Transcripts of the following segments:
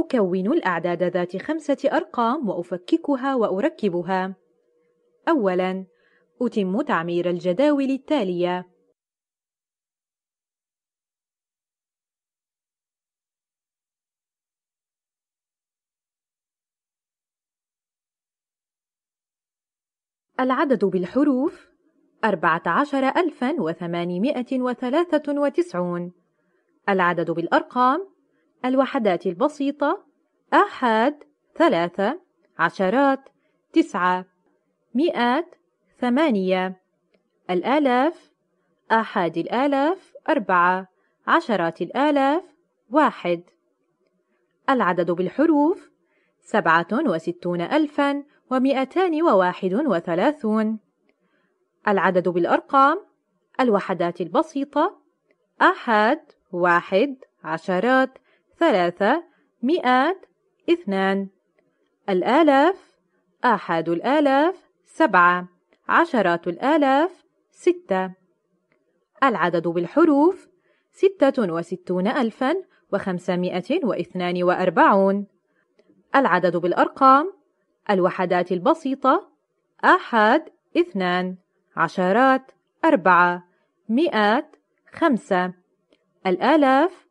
أكون الأعداد ذات خمسة أرقام وأفككها وأركبها. أولاً، أتم تعمير الجداول التالية. العدد بالحروف أربعة عشر ألفا وثمانمائة وثلاثة وتسعون العدد بالأرقام الوحدات البسيطة أحد ثلاثة عشرات تسعة مئات ثمانية الآلاف أحد الآلاف أربعة عشرات الآلاف واحد العدد بالحروف سبعة وستون ألفا ومئتان وواحد وثلاثون العدد بالأرقام الوحدات البسيطة أحد واحد عشرات ثلاثة مئات اثنان الآلاف أحد الآلاف سبعة عشرات الآلاف ستة العدد بالحروف ستة وستون ألفا وخمسمائة واثنان وأربعون العدد بالأرقام الوحدات البسيطة أحد اثنان عشرات أربعة مئات خمسة الآلاف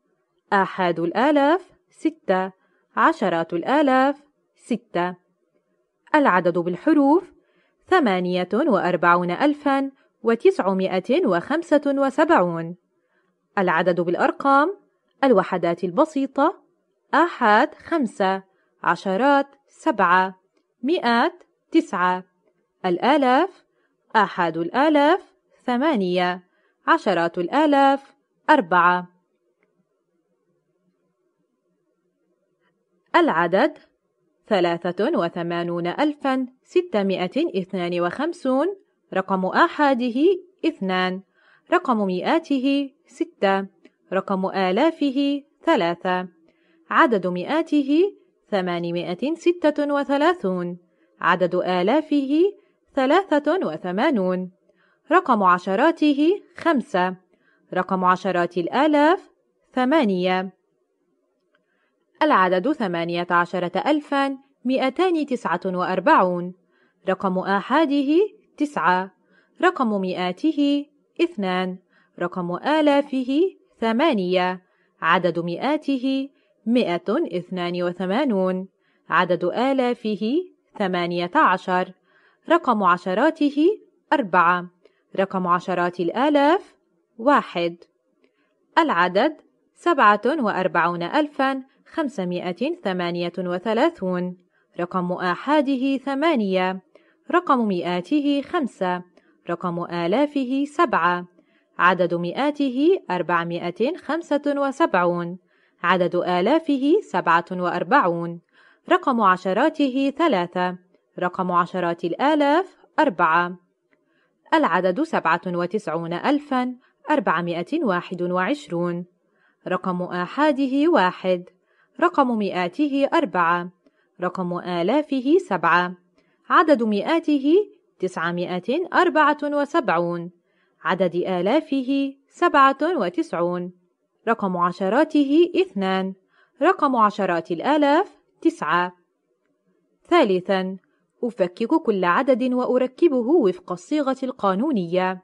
آحاد الآلاف ستة عشرات الآلاف ستة العدد بالحروف ثمانية وأربعون ألفا وتسعمائة وخمسة وسبعون العدد بالأرقام الوحدات البسيطة آحاد خمسة عشرات سبعة مئات تسعة الآلاف آحاد الآلاف ثمانية عشرات الآلاف أربعة العدد ثلاثة وثمانون ألفا ستمائة اثنان وخمسون رقم آحاده اثنان رقم مئاته ستة رقم آلافه ثلاثة عدد مئاته ثمانمائة ستة وثلاثون عدد آلافه ثلاثة وثمانون رقم عشراته خمسة رقم عشرات الآلاف ثمانية العدد ثمانية عشرة ألفا مئتان تسعة وأربعون رقم آحاده تسعة رقم مئاته اثنان رقم آلافه ثمانية عدد مئاته مئة اثنان وثمانون عدد آلافه ثمانية عشر رقم عشراته أربعة رقم عشرات الآلاف واحد العدد سبعة وأربعون ألفا 538 رقم آحاده ثمانية رقم مئاته خمسة رقم آلافه سبعة عدد مئاته أربعمائة خمسة وسبعون عدد آلافه سبعة وأربعون رقم عشراته ثلاثة رقم عشرات الآلاف أربعة العدد سبعة وتسعون ألفا أربعمائة واحد وعشرون رقم آحاده واحد رقم مئاته أربعة رقم آلافه سبعة عدد مئاته تسعمائة أربعة وسبعون عدد آلافه سبعة وتسعون رقم عشراته اثنان رقم عشرات الآلاف تسعة ثالثاً أفكك كل عدد وأركبه وفق الصيغة القانونية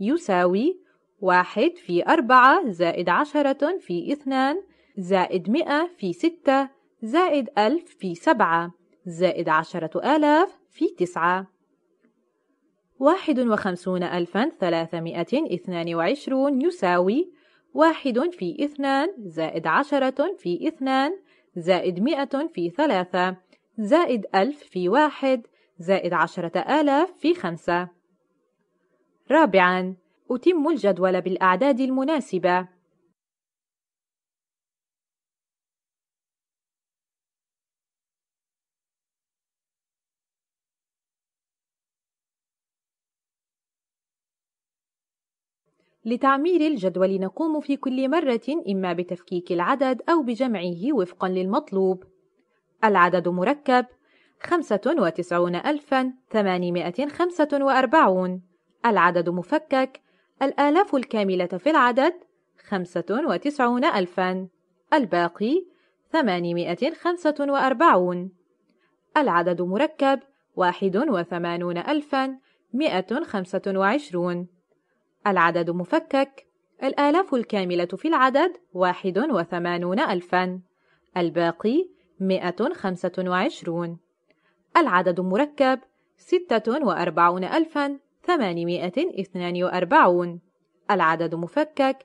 يساوي واحد في أربعة زائد عشرة في اثنان زائد مئة في ستة زائد ألف في سبعة زائد عشرة آلاف في تسعة واحد وخمسون ألفا ثلاثمائة اثنان وعشرون يساوي واحد في اثنان زائد عشرة في اثنان زائد مئة في ثلاثة زائد ألف في واحد زائد عشرة آلاف في خمسة رابعاً، أتم الجدول بالأعداد المناسبة. لتعمير الجدول نقوم في كل مرة إما بتفكيك العدد أو بجمعه وفقًا للمطلوب. العدد مركب 95845 العدد مفكك الآلاف الكاملة في العدد خمسة وتسعون ألفا الباقي ثمانمائة خمسة وأربعون العدد مركب واحد وثمانون ألفا مائة خمسة وعشرون العدد مفكك الآلاف الكاملة في العدد واحد وثمانون ألفا الباقي مائة خمسة وعشرون العدد مركب ستة وأربعون ألفا 842 العدد مفكك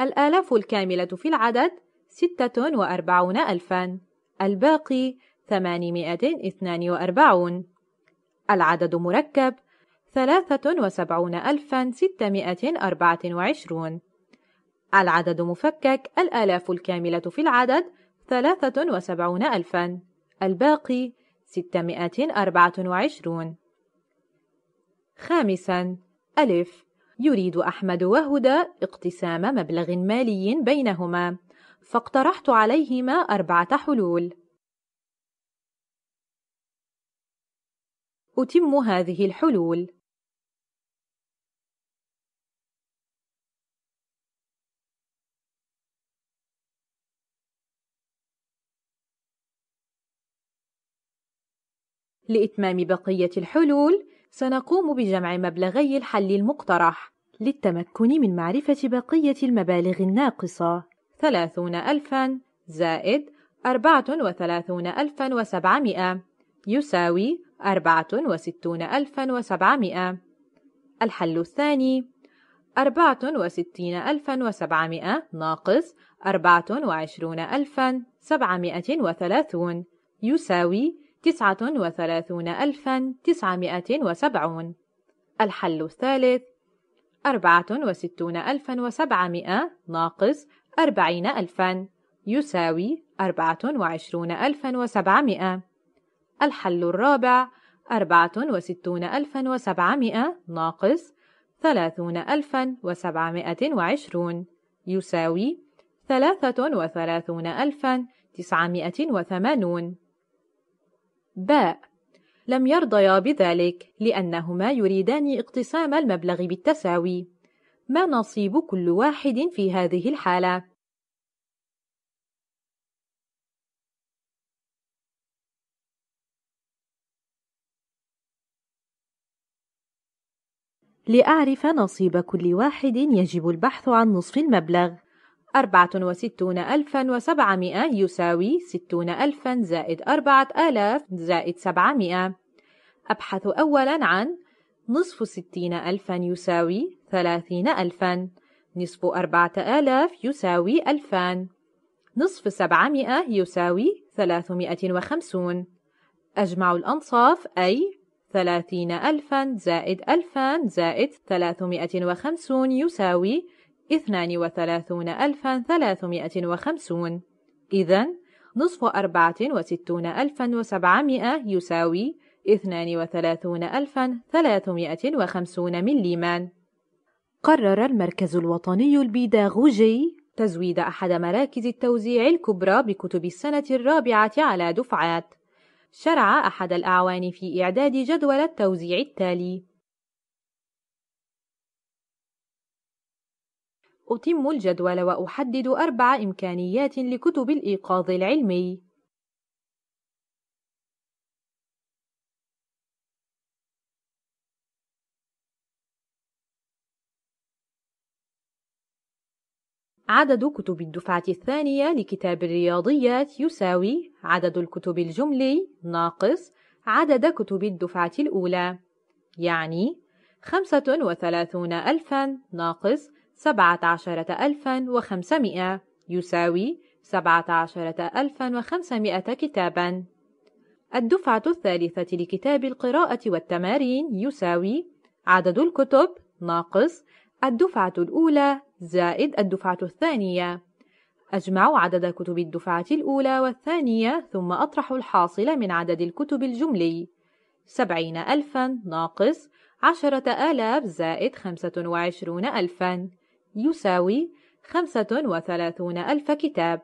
الآلاف الكاملة في العدد 46 ألفا الباقي 842 العدد مركب 73624 العدد مفكك الآلاف الكاملة في العدد 73 ألفا الباقي 624 خامساً ألف يريد أحمد وهدى اقتسام مبلغ مالي بينهما فاقترحت عليهما أربعة حلول أتم هذه الحلول لإتمام بقية الحلول سنقوم بجمع مبلغي الحل المقترح للتمكن من معرفة بقية المبالغ الناقصة 30 ألفا زائد 34 ألفا وسبعمائة يساوي 64 ألفا وسبعمائة الحل الثاني 64 ألفا وسبعمائة ناقص 24 ألفا سبعمائة وثلاثون يساوي تسعة وثلاثون ألفا تسعمائة وسبعون الحل الثالث أربعة وستون ألفا وسبعمائة ناقص أربعين ألفا يساوي أربعة وعشرون ألفا وسبعمائة الحل الرابع أربعة وستون ألفا وسبعمائة ناقص ثلاثون ألفا وسبعمائة وعشرون يساوي ثلاثة وثلاثون ألفا تسعمائة وثمانون باء لم يرضيا بذلك لأنهما يريدان اقتسام المبلغ بالتساوي ما نصيب كل واحد في هذه الحالة؟ لأعرف نصيب كل واحد يجب البحث عن نصف المبلغ أربعة وستون ألفا وسبعمائة يساوي ستون ألفا زائد أربعة آلاف زائد سبعمائة أبحث أولا عن نصف ستين ألفا يساوي ثلاثين ألفا نصف أربعة آلاف يساوي ألفان نصف سبعمائة يساوي ثلاثمائة وخمسون أجمع الأنصاف أي ثلاثين ألفا زائد ألفان زائد ثلاثمائة وخمسون يساوي 32350 إذا نصف أربعة وستون ألفا وسبعمائة يساوي اثنان وثلاثون ألفا ثلاثمائة وخمسون مليما قرر المركز الوطني البيداغوجي تزويد أحد مراكز التوزيع الكبرى بكتب السنة الرابعة على دفعات شرع أحد الأعوان في إعداد جدول التوزيع التالي أتم الجدول وأحدد أربع إمكانيات لكتب الإيقاظ العلمي. عدد كتب الدفعة الثانية لكتاب الرياضيات يساوي عدد الكتب الجملي ناقص عدد كتب الدفعة الأولى، يعني 35000 ناقص سبعة عشرة ألفا وخمسمائة يساوي سبعة عشرة ألفا وخمسمائة كتابا الدفعة الثالثة لكتاب القراءة والتمارين يساوي عدد الكتب ناقص الدفعة الأولى زائد الدفعة الثانية أجمع عدد كتب الدفعة الأولى والثانية ثم أطرح الحاصل من عدد الكتب الجملي سبعين ألفا ناقص عشرة آلاف زائد خمسة وعشرون ألفا يساوي 35 ألف كتاب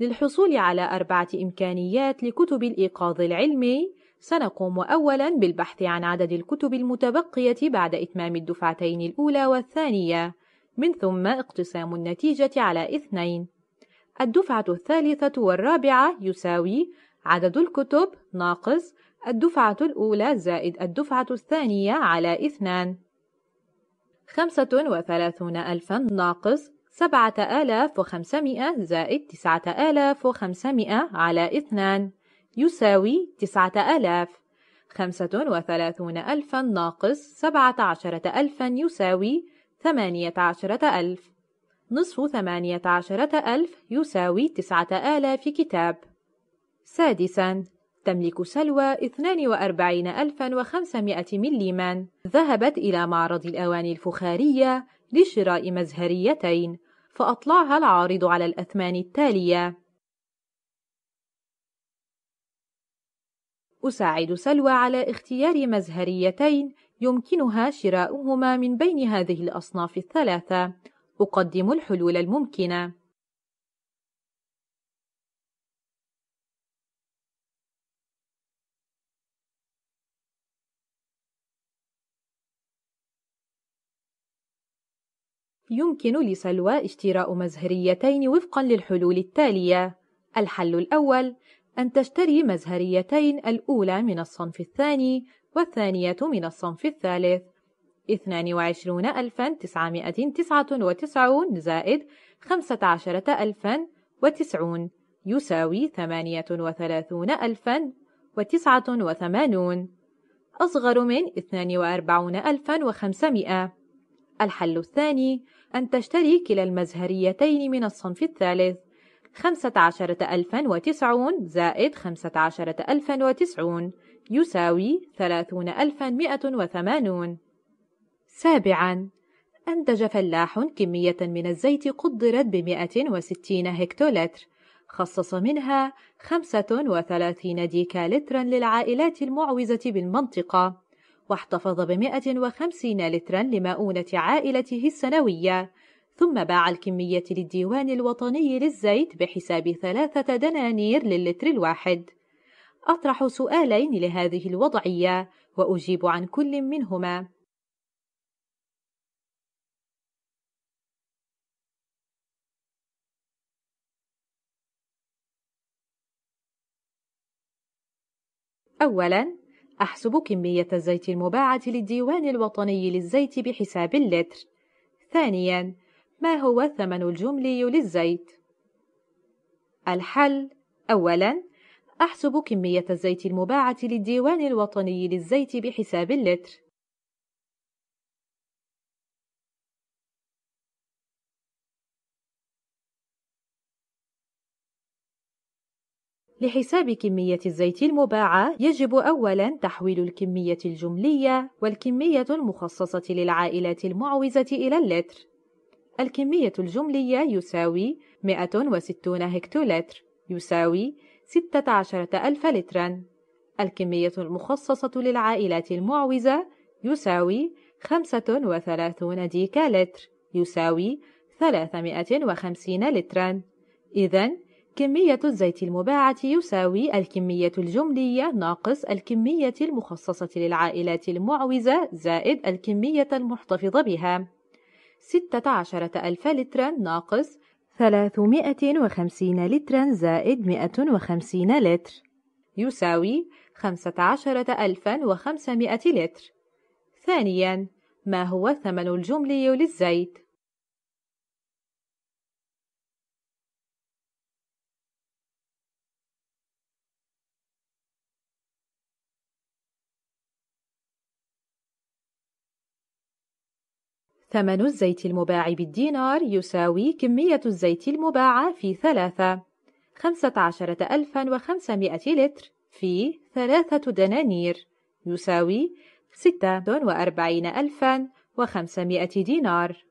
للحصول على أربعة إمكانيات لكتب الإيقاظ العلمي سنقوم أولاً بالبحث عن عدد الكتب المتبقية بعد إتمام الدفعتين الأولى والثانية من ثم اقتسام النتيجة على اثنين الدفعة الثالثة والرابعة يساوي عدد الكتب ناقص الدفعة الأولى زائد الدفعة الثانية على اثنان خمسة وثلاثون ألفا ناقص سبعة آلاف وخمسمائة زائد تسعة آلاف وخمسمائة على اثنان يساوي تسعة آلاف خمسة وثلاثون ألفا ناقص سبعة عشرة ألفا يساوي ثمانية عشرة ألف نصف ثمانية عشرة ألف يساوي تسعة آلاف كتاب سادساً تملك سلوى 42500 مليما ذهبت إلى معرض الأواني الفخارية لشراء مزهريتين فأطلعها العارض على الأثمان التالية أساعد سلوى على اختيار مزهريتين يمكنها شراؤهما من بين هذه الأصناف الثلاثة أقدم الحلول الممكنة يمكن لسلوى اشتراء مزهريتين وفقا للحلول التالية الحل الأول أن تشتري مزهريتين الأولى من الصنف الثاني والثانية من الصنف الثالث 22999 زائد 15090 يساوي 38089 أصغر من 42500 الحل الثاني أن تشتري كلا المزهريتين من الصنف الثالث خمسة عشرة ألفا وتسعون زائد خمسة عشرة ألفا وتسعون يساوي ثلاثون ألفا مئة وثمانون سابعا أنتج فلاح كمية من الزيت قدرت بمئة وستين هكتولتر خصص منها خمسة وثلاثين ديكالترا للعائلات المعوزة بالمنطقة واحتفظ بمئة وخمسين لترا لمؤونة عائلته السنوية ثم باع الكمية للديوان الوطني للزيت بحساب ثلاثة دنانير للتر الواحد أطرح سؤالين لهذه الوضعية وأجيب عن كل منهما أولاً أحسب كمية الزيت المباعة للديوان الوطني للزيت بحساب اللتر. ثانياً، ما هو الثمن الجملي للزيت؟ الحل: أولاً، أحسب كمية الزيت المباعة للديوان الوطني للزيت بحساب اللتر. لحساب كمية الزيت المباعة يجب أولا تحويل الكمية الجملية والكمية المخصصة للعائلات المعوزة إلى اللتر الكمية الجملية يساوي 160 هكتولتر يساوي 16000 لترا الكمية المخصصة للعائلات المعوزة يساوي 35 ديكالتر يساوي 350 لترا إذا كمية الزيت المباعة يساوي الكمية الجملية ناقص الكمية المخصصة للعائلات المعوزة زائد الكمية المحتفظة بها 16 ألف لترا ناقص 350 لترا زائد 150 لتر يساوي 15500 لتر ثانياً ما هو الثمن الجملي للزيت؟ ثمن الزيت المباع بالدينار يساوي كمية الزيت المباعة في ثلاثة خمسة عشرة ألفا وخمسمائة لتر في ثلاثة دنانير يساوي ستة وأربعين ألفا وخمسمائة دينار